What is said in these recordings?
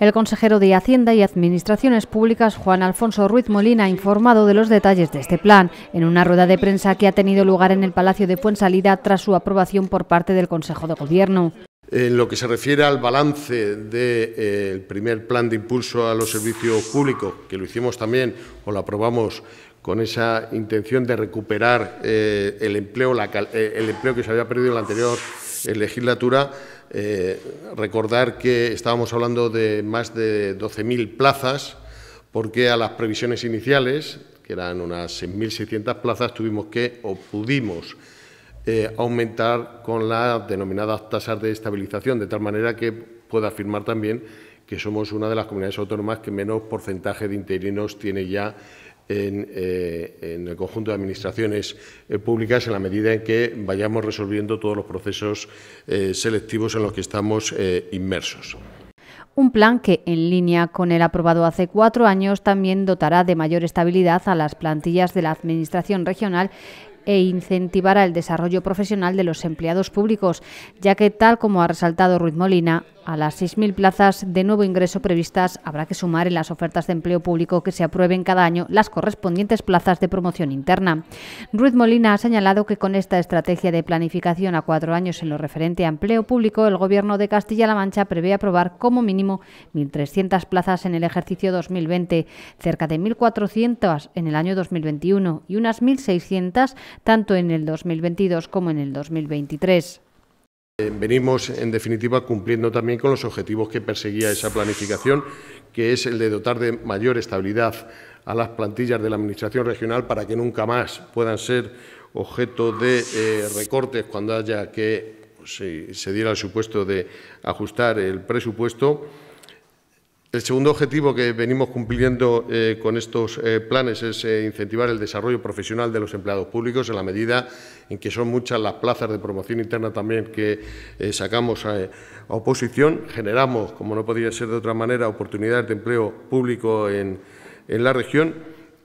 El consejero de Hacienda y Administraciones Públicas, Juan Alfonso Ruiz Molina, ha informado de los detalles de este plan en una rueda de prensa que ha tenido lugar en el Palacio de Fuensalida tras su aprobación por parte del Consejo de Gobierno. En lo que se refiere al balance del eh, primer plan de impulso a los servicios públicos, que lo hicimos también o lo aprobamos con esa intención de recuperar eh, el, empleo, eh, el empleo que se había perdido en la anterior legislatura, eh, recordar que estábamos hablando de más de 12.000 plazas, porque a las previsiones iniciales, que eran unas 6.600 plazas, tuvimos que o pudimos eh, aumentar con las denominadas tasas de estabilización, de tal manera que puedo afirmar también que somos una de las comunidades autónomas que menos porcentaje de interinos tiene ya eh, en, el conjunto de administraciones eh, públicas en la medida en que vayamos resolviendo todos los procesos eh, selectivos en los que estamos inmersos. Un plan que, en línea con el aprobado hace cuatro años, también dotará de mayor estabilidad a las plantillas de la Administración regional e incentivará el desarrollo profesional de los empleados públicos, ya que, tal como ha resaltado Ruiz Molina, a las 6.000 plazas de nuevo ingreso previstas habrá que sumar en las ofertas de empleo público que se aprueben cada año las correspondientes plazas de promoción interna. Ruiz Molina ha señalado que con esta estrategia de planificación a cuatro años en lo referente a empleo público, el Gobierno de Castilla-La Mancha prevé aprobar como mínimo 1.300 plazas en el ejercicio 2020, cerca de 1.400 en el año 2021 y unas 1.600 tanto en el 2022 como en el 2023. Eh, venimos, en definitiva, cumpliendo también con los objetivos que perseguía esa planificación, que es el de dotar de mayor estabilidad a las plantillas de la Administración regional para que nunca más puedan ser objeto de eh, recortes cuando haya que pues, se diera el supuesto de ajustar el presupuesto. El segundo objetivo que venimos cumpliendo eh, con estos eh, planes es eh, incentivar el desarrollo profesional de los empleados públicos en la medida en que son muchas las plazas de promoción interna también que sacamos a, oposición. Generamos, como no podría ser de otra manera, oportunidades de empleo público en, en la región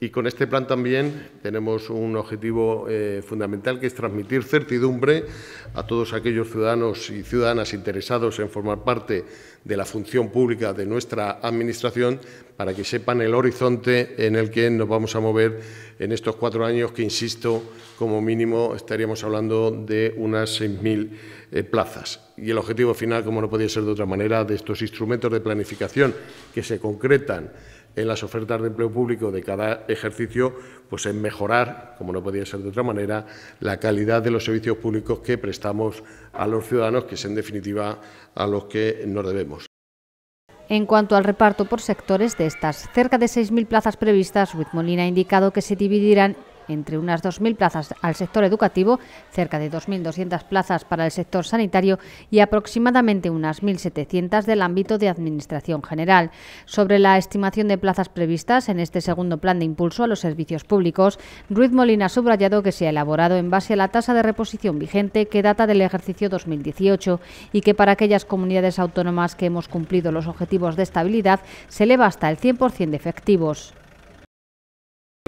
y con este plan también tenemos un objetivo eh, fundamental que es transmitir certidumbre a todos aquellos ciudadanos y ciudadanas interesados en formar parte de la función pública de nuestra Administración para que sepan el horizonte en el que nos vamos a mover en estos cuatro años que, insisto, como mínimo estaríamos hablando de unas 6.000 mil eh, plazas y el objetivo final, como no podía ser de otra manera, de estos instrumentos de planificación que se concretan en las ofertas de empleo público de cada ejercicio, pues es mejorar, como no podía ser de otra manera, la calidad de los servicios públicos que prestamos a los ciudadanos, que es en definitiva a los que nos debemos. En cuanto al reparto por sectores de estas cerca de 6.000 plazas previstas, Ruiz Molina ha indicado que se dividirán entre unas 2.000 plazas al sector educativo, cerca de 2.200 plazas para el sector sanitario y aproximadamente unas 1.700 del ámbito de Administración General. Sobre la estimación de plazas previstas en este segundo plan de impulso a los servicios públicos, Ruiz Molina ha subrayado que se ha elaborado en base a la tasa de reposición vigente que data del ejercicio 2018 y que para aquellas comunidades autónomas que hemos cumplido los objetivos de estabilidad se eleva hasta el 100% de efectivos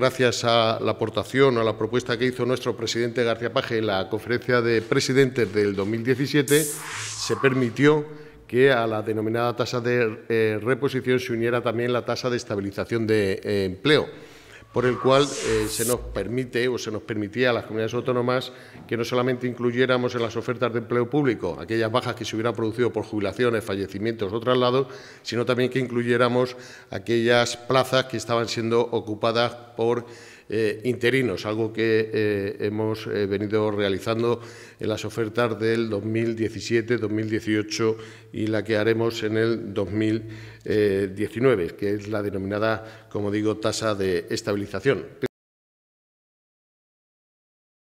gracias a la aportación o a la propuesta que hizo nuestro presidente García Page en la conferencia de presidentes del 2017, se permitió que a la denominada tasa de eh, reposición se uniera también la tasa de estabilización de eh, empleo por el cual eh, se nos permite o se nos permitía a las comunidades autónomas que no solamente incluyéramos en las ofertas de empleo público aquellas bajas que se hubieran producido por jubilaciones, fallecimientos o traslados, sino también que incluyéramos aquellas plazas que estaban siendo ocupadas por eh, interinos, algo que eh, hemos eh, venido realizando en las ofertas del 2017, 2018 y la que haremos en el 2019, que es la denominada, como digo, tasa de estabilización.